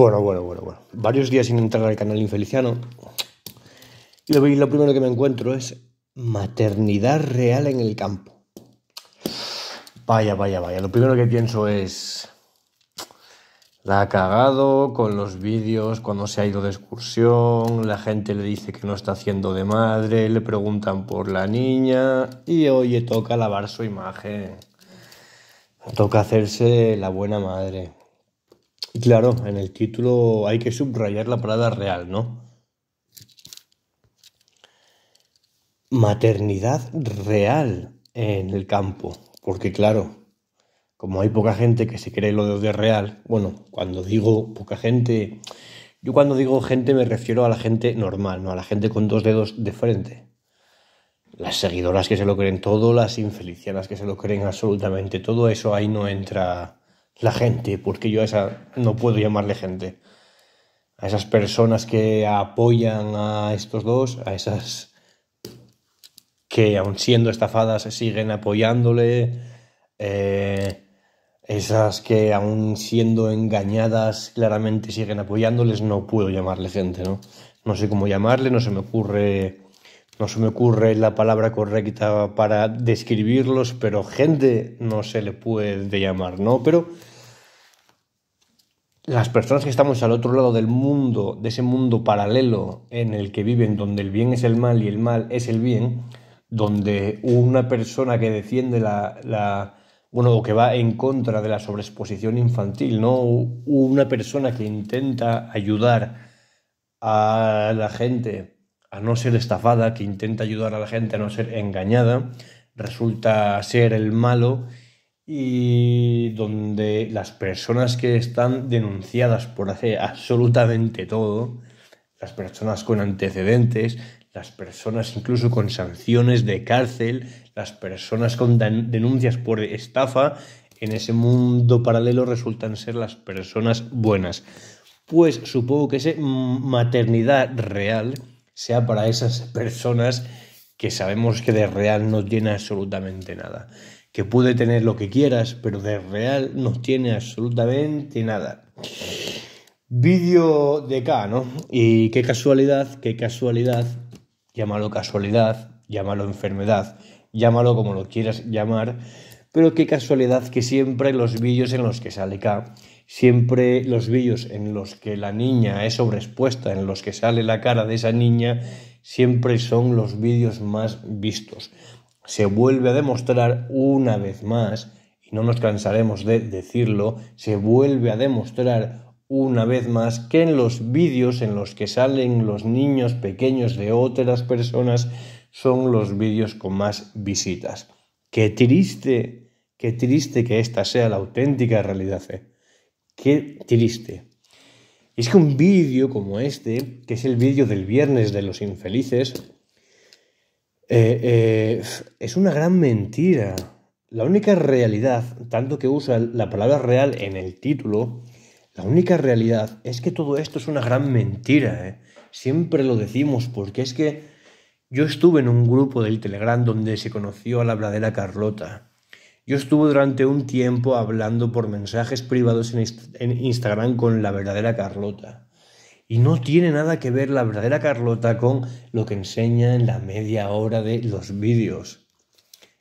Bueno, bueno, bueno, bueno. Varios días sin entrar al canal infeliciano. Y lo, lo primero que me encuentro es maternidad real en el campo. Vaya, vaya, vaya. Lo primero que pienso es... La ha cagado con los vídeos cuando se ha ido de excursión, la gente le dice que no está haciendo de madre, le preguntan por la niña y oye, toca lavar su imagen. Toca hacerse la buena madre. Claro, en el título hay que subrayar la palabra real, ¿no? Maternidad real en el campo, porque claro, como hay poca gente que se cree lo de real, bueno, cuando digo poca gente, yo cuando digo gente me refiero a la gente normal, no a la gente con dos dedos de frente. Las seguidoras que se lo creen todo, las infelicianas que se lo creen absolutamente todo, eso ahí no entra la gente, porque yo a esa no puedo llamarle gente. A esas personas que apoyan a estos dos, a esas que aun siendo estafadas siguen apoyándole, eh, esas que aun siendo engañadas claramente siguen apoyándoles, no puedo llamarle gente, ¿no? No sé cómo llamarle, no se me ocurre no se me ocurre la palabra correcta para describirlos, pero gente no se le puede llamar, ¿no? Pero las personas que estamos al otro lado del mundo, de ese mundo paralelo en el que viven, donde el bien es el mal y el mal es el bien, donde una persona que defiende la, bueno, que va en contra de la sobreexposición infantil, ¿no? Una persona que intenta ayudar a la gente a no ser estafada, que intenta ayudar a la gente a no ser engañada, resulta ser el malo y donde las personas que están denunciadas por hacer absolutamente todo, las personas con antecedentes, las personas incluso con sanciones de cárcel, las personas con denuncias por estafa, en ese mundo paralelo resultan ser las personas buenas. Pues supongo que esa maternidad real sea para esas personas que sabemos que de real no tiene absolutamente nada. Que puede tener lo que quieras, pero de real no tiene absolutamente nada. Vídeo de K, ¿no? Y qué casualidad, qué casualidad, llámalo casualidad, llámalo enfermedad, llámalo como lo quieras llamar, pero qué casualidad que siempre los vídeos en los que sale K, siempre los vídeos en los que la niña es sobreexpuesta, en los que sale la cara de esa niña, siempre son los vídeos más vistos. Se vuelve a demostrar una vez más, y no nos cansaremos de decirlo, se vuelve a demostrar una vez más que en los vídeos en los que salen los niños pequeños de otras personas son los vídeos con más visitas. Qué triste, qué triste que esta sea la auténtica realidad. ¿eh? Qué triste. es que un vídeo como este, que es el vídeo del viernes de los infelices, eh, eh, es una gran mentira. La única realidad, tanto que usa la palabra real en el título, la única realidad es que todo esto es una gran mentira. ¿eh? Siempre lo decimos porque es que yo estuve en un grupo del Telegram donde se conoció a la verdadera Carlota. Yo estuve durante un tiempo hablando por mensajes privados en, Instagram con la verdadera Carlota. Y no tiene nada que ver la verdadera Carlota con lo que enseña en la media hora de los vídeos.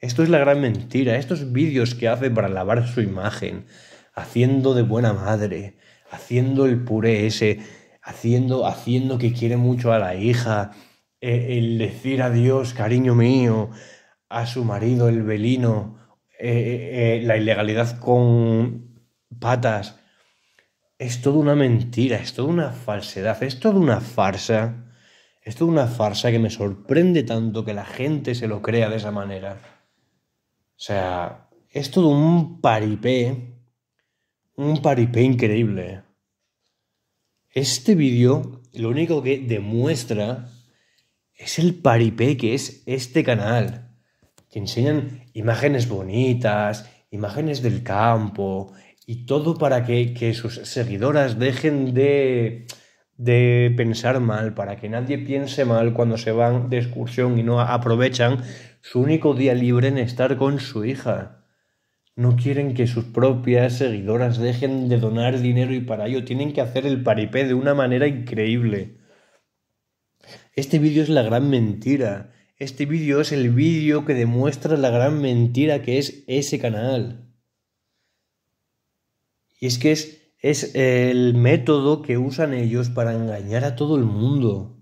Esto es la gran mentira, estos vídeos que hace para lavar su imagen, haciendo de buena madre, haciendo el puré ese, haciendo, haciendo que quiere mucho a la hija, e el decir adiós, cariño mío, a su marido, el velino, e, e, la ilegalidad con patas, es toda una mentira, es toda una falsedad, es toda una farsa. Es toda una farsa que me sorprende tanto que la gente se lo crea de esa manera. O sea, es todo un paripé, un paripé increíble. Este vídeo lo único que demuestra es el paripé que es este canal, que enseñan imágenes bonitas, imágenes del campo y todo para que, sus seguidoras dejen de, de pensar mal, para que nadie piense mal cuando se van de excursión y no aprovechan su único día libre en estar con su hija. No quieren que sus propias seguidoras dejen de donar dinero y para ello tienen que hacer el paripé de una manera increíble. Este vídeo es la gran mentira. Este vídeo es el vídeo que demuestra la gran mentira que es ese canal. Y es que es, el método que usan ellos para engañar a todo el mundo.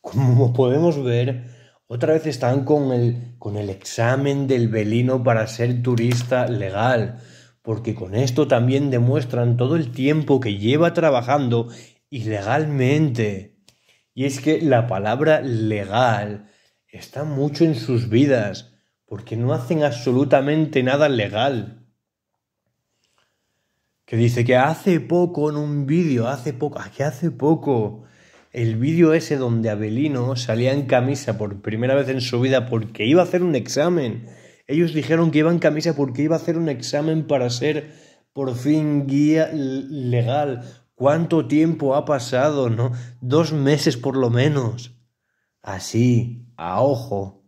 Como podemos ver, otra vez están con el, con el examen del velino para ser turista legal, porque con esto también demuestran todo el tiempo que lleva trabajando ilegalmente. Y es que la palabra legal está mucho en sus vidas, porque no hacen absolutamente nada legal. Que dice que hace poco en un vídeo, hace poco, ah, que hace poco, el vídeo ese donde Abelino salía en camisa por primera vez en su vida porque iba a hacer un examen. Ellos dijeron que iba en camisa porque iba a hacer un examen para ser por fin guía legal, ¿Cuánto tiempo ha pasado, no? Dos meses por lo menos. Así, a ojo.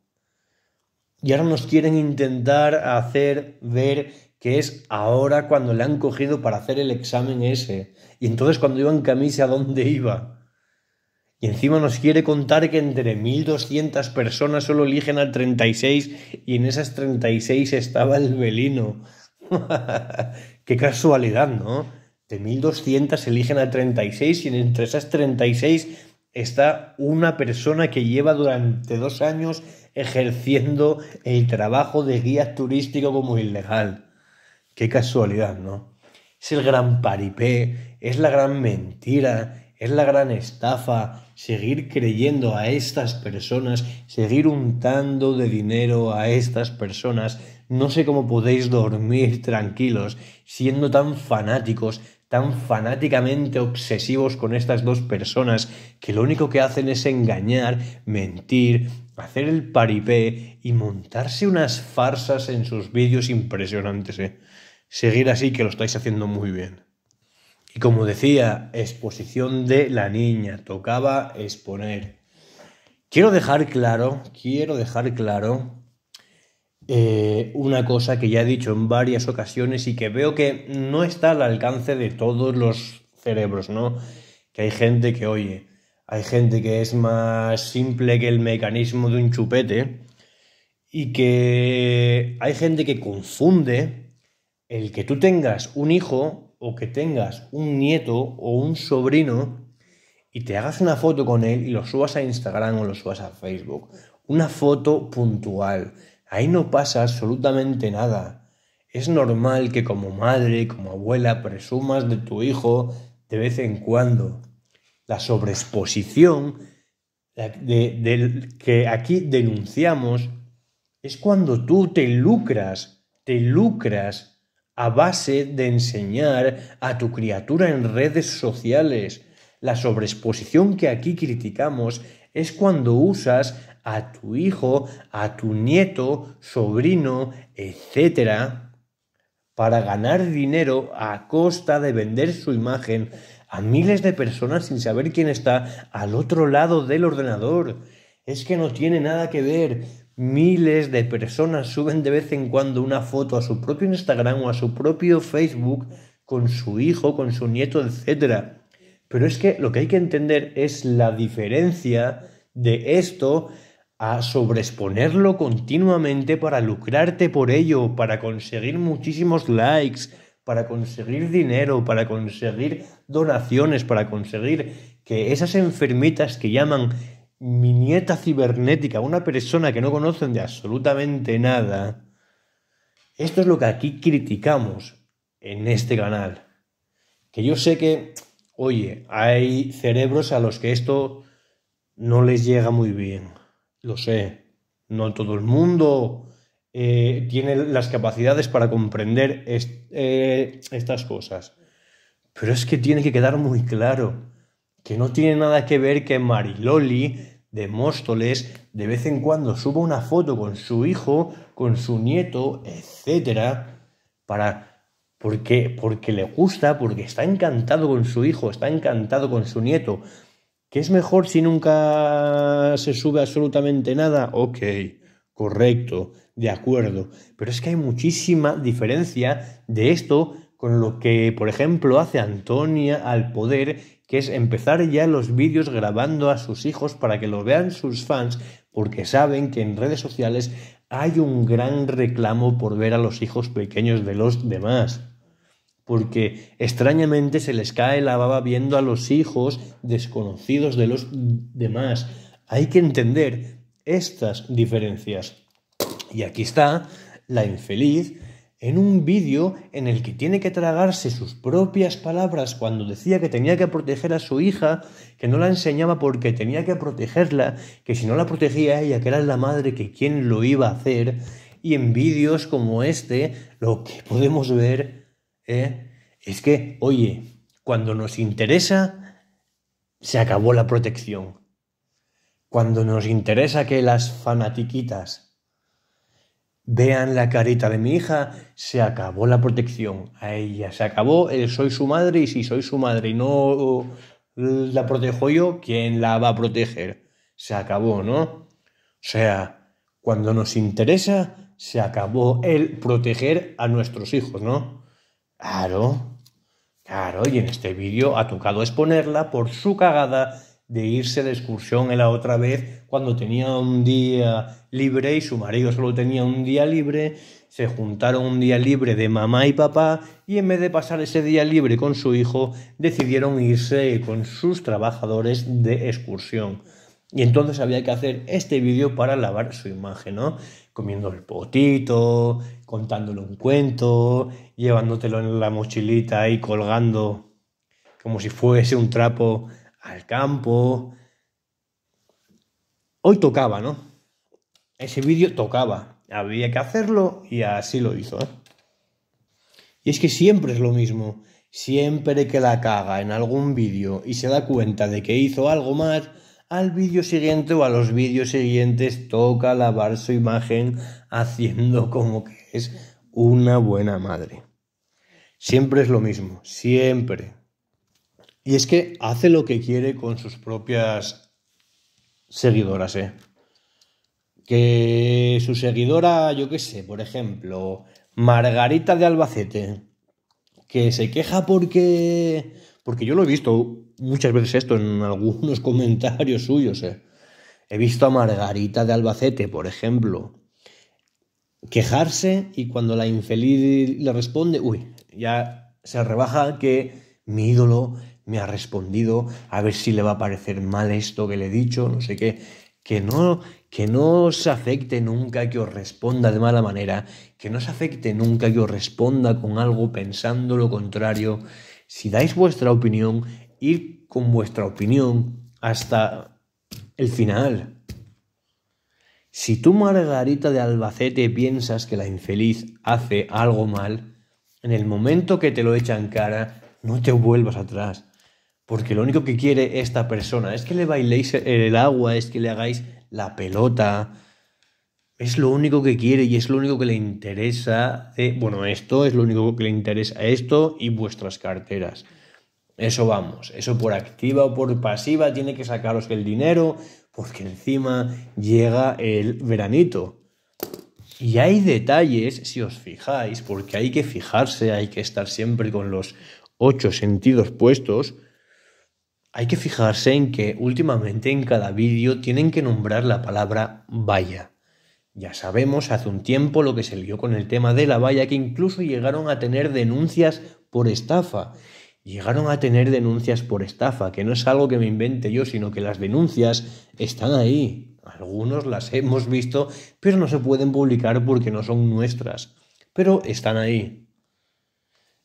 Y ahora nos quieren intentar hacer ver que es ahora cuando le han cogido para hacer el examen ese. Y entonces cuando iba en camisa, ¿a dónde iba? Y encima nos quiere contar que entre 1.200 personas solo eligen al 36 y en esas 36 estaba el velino Qué casualidad, ¿no? De 1.200 eligen a 36 y entre esas 36 está una persona que lleva durante dos años ejerciendo el trabajo de guía turístico como ilegal. Qué casualidad, ¿no? Es el gran paripé, es la gran mentira, es la gran estafa, seguir creyendo a estas personas, seguir untando de dinero a estas personas. No sé cómo podéis dormir tranquilos siendo tan fanáticos, tan fanáticamente obsesivos con estas dos personas que lo único que hacen es engañar, mentir, hacer el paripé y montarse unas farsas en sus vídeos impresionantes. ¿eh? Seguir así que lo estáis haciendo muy bien. Y como decía, exposición de la niña, tocaba exponer. Quiero dejar claro, quiero dejar claro eh, una cosa que ya he dicho en varias ocasiones y que veo que no está al alcance de todos los cerebros, ¿no? Que hay gente que, oye, hay gente que es más simple que el mecanismo de un chupete y que hay gente que confunde el que tú tengas un hijo o que tengas un nieto o un sobrino y te hagas una foto con él y lo subas a Instagram o lo subas a Facebook. Una foto puntual Ahí no pasa absolutamente nada. Es normal que como madre, como abuela, presumas de tu hijo de vez en cuando. La sobreexposición que aquí denunciamos es cuando tú te lucras, te lucras a base de enseñar a tu criatura en redes sociales. La sobreexposición que aquí criticamos es cuando usas a tu hijo, a tu nieto, sobrino, etcétera, para ganar dinero a costa de vender su imagen a miles de personas sin saber quién está al otro lado del ordenador. Es que no tiene nada que ver. Miles de personas suben de vez en cuando una foto a su propio Instagram o a su propio Facebook con su hijo, con su nieto, etc. Pero es que lo que hay que entender es la diferencia de esto a sobreexponerlo continuamente para lucrarte por ello, para conseguir muchísimos likes, para conseguir dinero, para conseguir donaciones, para conseguir que esas enfermitas que llaman mi nieta cibernética, una persona que no conocen de absolutamente nada, esto es lo que aquí criticamos en este canal. Que yo sé que, oye, hay cerebros a los que esto no les llega muy bien. Lo sé, no todo el mundo eh, tiene las capacidades para comprender eh, estas cosas. Pero es que tiene que quedar muy claro que no tiene nada que ver que Mariloli de Móstoles de vez en cuando suba una foto con su hijo, con su nieto, etcétera, para porque le gusta, porque está encantado con su hijo, está encantado con su nieto, ¿Qué es mejor si nunca se sube absolutamente nada? Ok, correcto, de acuerdo. Pero es que hay muchísima diferencia de esto con lo que, por ejemplo, hace Antonia al poder, que es empezar ya los vídeos grabando a sus hijos para que lo vean sus fans, porque saben que en redes sociales hay un gran reclamo por ver a los hijos pequeños de los demás porque extrañamente se les cae la baba viendo a los hijos desconocidos de los demás. Hay que entender estas diferencias. Y aquí está la infeliz en un vídeo en el que tiene que tragarse sus propias palabras cuando decía que tenía que proteger a su hija, que no la enseñaba porque tenía que protegerla, que si no la protegía ella, que era la madre, que quién lo iba a hacer. Y en vídeos como este, lo que podemos ver ¿eh? Es que, oye, cuando nos interesa, se acabó la protección. Cuando nos interesa que las fanatiquitas vean la carita de mi hija, se acabó la protección. A ella se acabó el soy su madre y si soy su madre y no la protejo yo, ¿quién la va a proteger? Se acabó, ¿no? O sea, cuando nos interesa, se acabó el proteger a nuestros hijos, ¿no? Claro, claro, y en este vídeo ha tocado exponerla por su cagada de irse de excursión en la otra vez cuando tenía un día libre y su marido solo tenía un día libre, se juntaron un día libre de mamá y papá y en vez de pasar ese día libre con su hijo decidieron irse con sus trabajadores de excursión. Y entonces había que hacer este vídeo para lavar su imagen, ¿no? Comiendo el potito, contándole un cuento, llevándotelo en la mochilita y colgando como si fuese un trapo al campo. Hoy tocaba, ¿no? Ese vídeo tocaba. Había que hacerlo y así lo hizo. ¿eh? Y es que siempre es lo mismo. Siempre que la caga en algún vídeo y se da cuenta de que hizo algo más, al vídeo siguiente o a los vídeos siguientes toca lavar su imagen haciendo como que es una buena madre. Siempre es lo mismo, siempre. Y es que hace lo que quiere con sus propias seguidoras, ¿eh? Que su seguidora, yo qué sé, por ejemplo, Margarita de Albacete, que se queja porque... Porque yo lo he visto muchas veces esto en algunos comentarios suyos. Eh. He visto a Margarita de Albacete, por ejemplo, quejarse y cuando la infeliz le responde, uy, ya se rebaja que mi ídolo me ha respondido, a ver si le va a parecer mal esto que le he dicho, no sé qué. Que no, que no os afecte nunca que os responda de mala manera, que no os afecte nunca que os responda con algo pensando lo contrario. Si dais vuestra opinión, ir con vuestra opinión hasta el final. Si tú, Margarita de Albacete, piensas que la infeliz hace algo mal, en el momento que te lo echa en cara, no te vuelvas atrás. Porque lo único que quiere esta persona es que le bailéis el agua, es que le hagáis la pelota. Es lo único que quiere y es lo único que le interesa. Eh, bueno, esto es lo único que le interesa. Esto y vuestras carteras. Eso vamos, eso por activa o por pasiva tiene que sacaros el dinero porque encima llega el veranito. Y hay detalles, si os fijáis, porque hay que fijarse, hay que estar siempre con los ocho sentidos puestos, hay que fijarse en que últimamente en cada vídeo tienen que nombrar la palabra valla. Ya sabemos hace un tiempo lo que se lió con el tema de la valla, que incluso llegaron a tener denuncias por estafa llegaron a tener denuncias por estafa, que no es algo que me invente yo, sino que las denuncias están ahí. Algunos las hemos visto, pero no se pueden publicar porque no son nuestras, pero están ahí.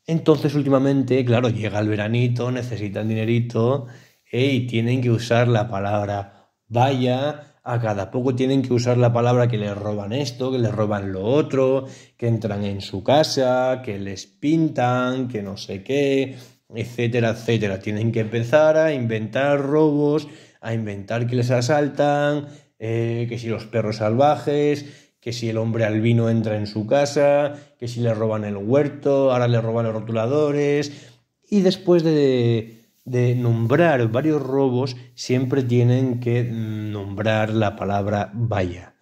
Entonces últimamente, claro, llega el veranito, necesitan dinerito y tienen que usar la palabra vaya, a cada poco tienen que usar la palabra que les roban esto, que les roban lo otro, que entran en su casa, que les pintan, que no sé qué, etcétera, etcétera. Tienen que empezar a inventar robos, a inventar que les asaltan, eh, que si los perros salvajes, que si el hombre albino entra en su casa, que si le roban el huerto, ahora le roban los rotuladores. Y después de nombrar varios robos, siempre tienen que nombrar la palabra vaya.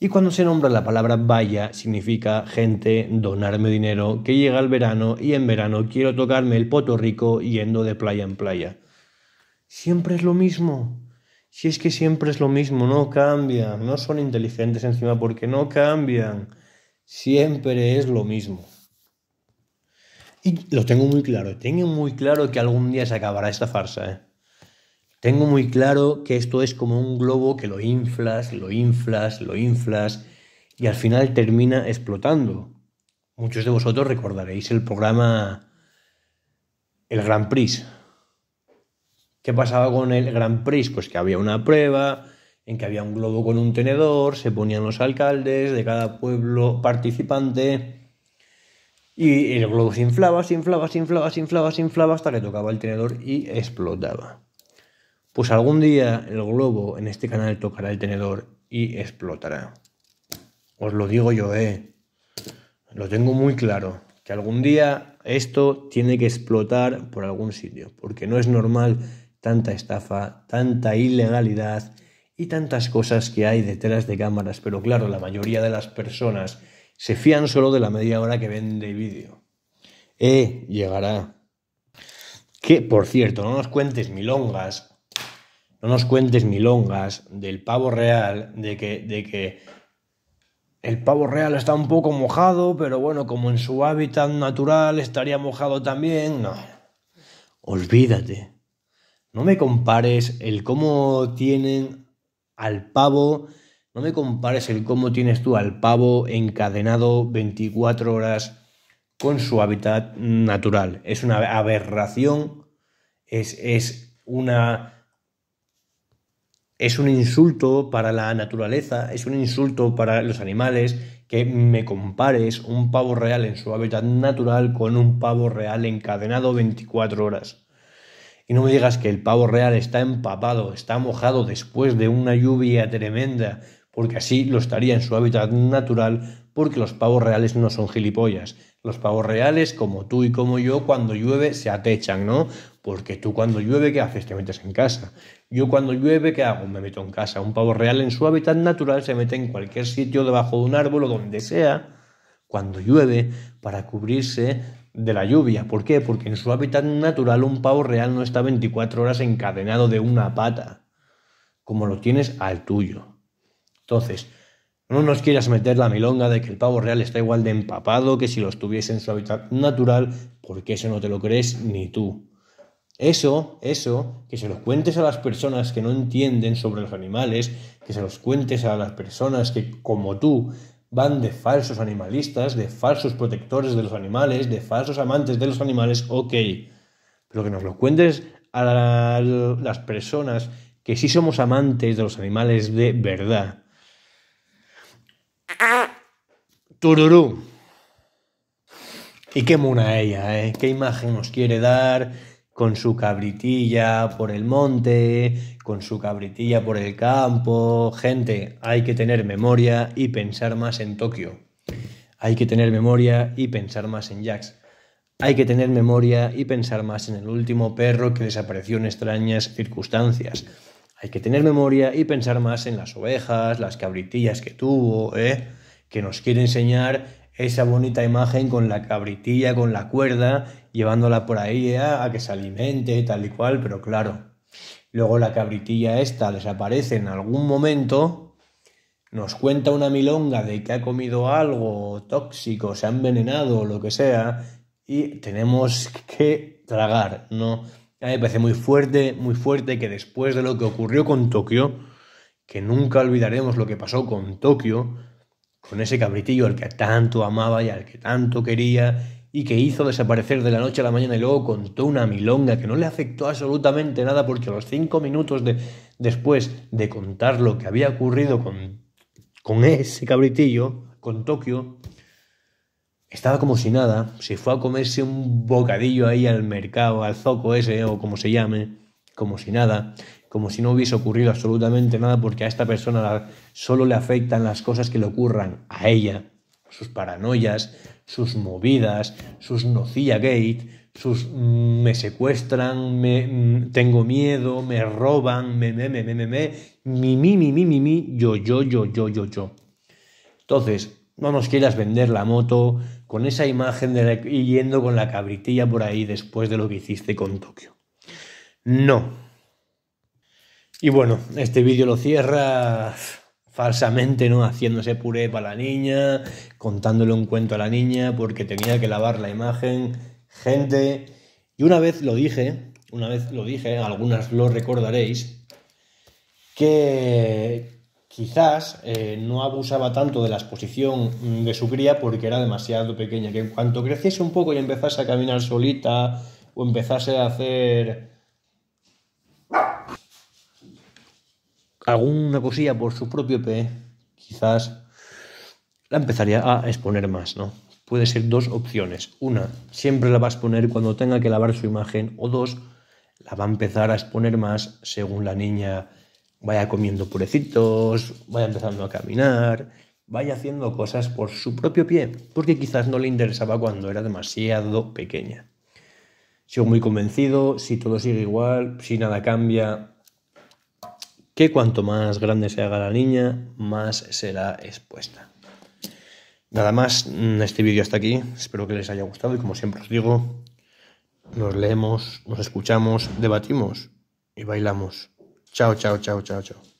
Y cuando se nombra la palabra vaya, significa gente, donarme dinero, que llega el verano y en verano quiero tocarme el poto rico yendo de playa en playa. Siempre es lo mismo. Si es que siempre es lo mismo, no cambian, no son inteligentes encima porque no cambian. Siempre es lo mismo. Y lo tengo muy claro, tengo muy claro que algún día se acabará esta farsa, ¿eh? Tengo muy claro que esto es como un globo que lo inflas, lo inflas, lo inflas y al final termina explotando. Muchos de vosotros recordaréis el programa El Gran Prix. ¿Qué pasaba con el Gran Prix? Pues que había una prueba en que había un globo con un tenedor, se ponían los alcaldes de cada pueblo participante y el globo se inflaba, se inflaba, se inflaba, se inflaba, se inflaba hasta que tocaba el tenedor y explotaba. Pues algún día el globo en este canal tocará el tenedor y explotará. Os lo digo yo, eh. Lo tengo muy claro. Que algún día esto tiene que explotar por algún sitio. Porque no es normal tanta estafa, tanta ilegalidad y tantas cosas que hay detrás de cámaras. Pero claro, la mayoría de las personas se fían solo de la media hora que ven de vídeo. Eh, llegará. Que, por cierto, no nos cuentes milongas no nos cuentes milongas del pavo real, de que, de que el pavo real está un poco mojado, pero bueno, como en su hábitat natural estaría mojado también. No. Olvídate. No me compares el cómo tienen al pavo. No me compares el cómo tienes tú al pavo encadenado 24 horas con su hábitat natural. Es una aberración, es, es una es un insulto para la naturaleza, es un insulto para los animales que me compares un pavo real en su hábitat natural con un pavo real encadenado 24 horas. Y no me digas que el pavo real está empapado, está mojado después de una lluvia tremenda, porque así lo estaría en su hábitat natural, porque los pavos reales no son gilipollas. Los pavos reales, como tú y como yo, cuando llueve se atechan, ¿no? Porque tú cuando llueve, ¿qué haces? Te metes en casa. Yo cuando llueve, ¿qué hago? Me meto en casa. Un pavo real en su hábitat natural se mete en cualquier sitio, debajo de un árbol o donde sea, cuando llueve, para cubrirse de la lluvia. ¿Por qué? Porque en su hábitat natural un pavo real no está 24 horas encadenado de una pata, como lo tienes al tuyo. Entonces, no nos quieras meter la milonga de que el pavo real está igual de empapado que si lo estuviese en su hábitat natural, porque eso no te lo crees ni tú. Eso, eso, que se lo cuentes a las personas que no entienden sobre los animales, que se los cuentes a las personas que, como tú, van de falsos animalistas, de falsos protectores de los animales, de falsos amantes de los animales, ok. Pero que nos lo cuentes a las personas que sí somos amantes de los animales de verdad. Tururú. Y qué muna ella, ¿eh? Qué imagen nos quiere dar, con su cabritilla por el monte, con su cabritilla por el campo. Gente, hay que tener memoria y pensar más en Tokio. Hay que tener memoria y pensar más en Jax. Hay que tener memoria y pensar más en el último perro que desapareció en extrañas circunstancias. Hay que tener memoria y pensar más en las ovejas, las cabritillas que tuvo, ¿eh? que nos quiere enseñar esa bonita imagen con la cabritilla, con la cuerda llevándola por ahí ¿eh? a que se alimente tal y cual, pero claro, luego la cabritilla esta desaparece en algún momento, nos cuenta una milonga de que ha comido algo tóxico, se ha envenenado o lo que sea, y tenemos que tragar, ¿no? A mí me parece muy fuerte, muy fuerte que después de lo que ocurrió con Tokio, que nunca olvidaremos lo que pasó con Tokio, con ese cabritillo al que tanto amaba y al que tanto quería y que hizo desaparecer de la noche a la mañana y luego contó una milonga que no le afectó absolutamente nada porque a los cinco minutos de, después de contar lo que había ocurrido con, con ese cabritillo, con Tokio, estaba como si nada, se fue a comerse un bocadillo ahí al mercado, al zoco ese o como se llame, como si nada, como si no hubiese ocurrido absolutamente nada porque a esta persona solo le afectan las cosas que le ocurran a ella, sus paranoias, sus movidas, sus nocilla gate, sus mm, me secuestran, me mm, tengo miedo, me roban, me, me, me, me, me, me, mi, mi, mi, mi, mi, mi, yo, yo, yo, yo, yo, yo. Entonces, no nos quieras vender la moto con esa imagen de yendo con la cabritilla por ahí después de lo que hiciste con Tokio. No. Y bueno, este vídeo lo cierra falsamente, ¿no? Haciéndose puré para la niña, contándole un cuento a la niña porque tenía que lavar la imagen, gente. Y una vez lo dije, una vez lo dije, algunas lo recordaréis, que quizás eh, no abusaba tanto de la exposición de su cría porque era demasiado pequeña, que en cuanto creciese un poco y empezase a caminar solita o empezase a hacer alguna cosilla por su propio pie, quizás la empezaría a exponer más, ¿no? Puede ser dos opciones. Una, siempre la va a exponer cuando tenga que lavar su imagen. O dos, la va a empezar a exponer más según la niña vaya comiendo purecitos, vaya empezando a caminar, vaya haciendo cosas por su propio pie, porque quizás no le interesaba cuando era demasiado pequeña. Sigo muy convencido, si todo sigue igual, si nada cambia, que cuanto más grande se haga la niña, más será expuesta. Nada más, mm, este vídeo hasta aquí, espero que les haya gustado y como siempre os digo, nos leemos, nos escuchamos, debatimos y bailamos. Chao, chao, chao, chao, chao.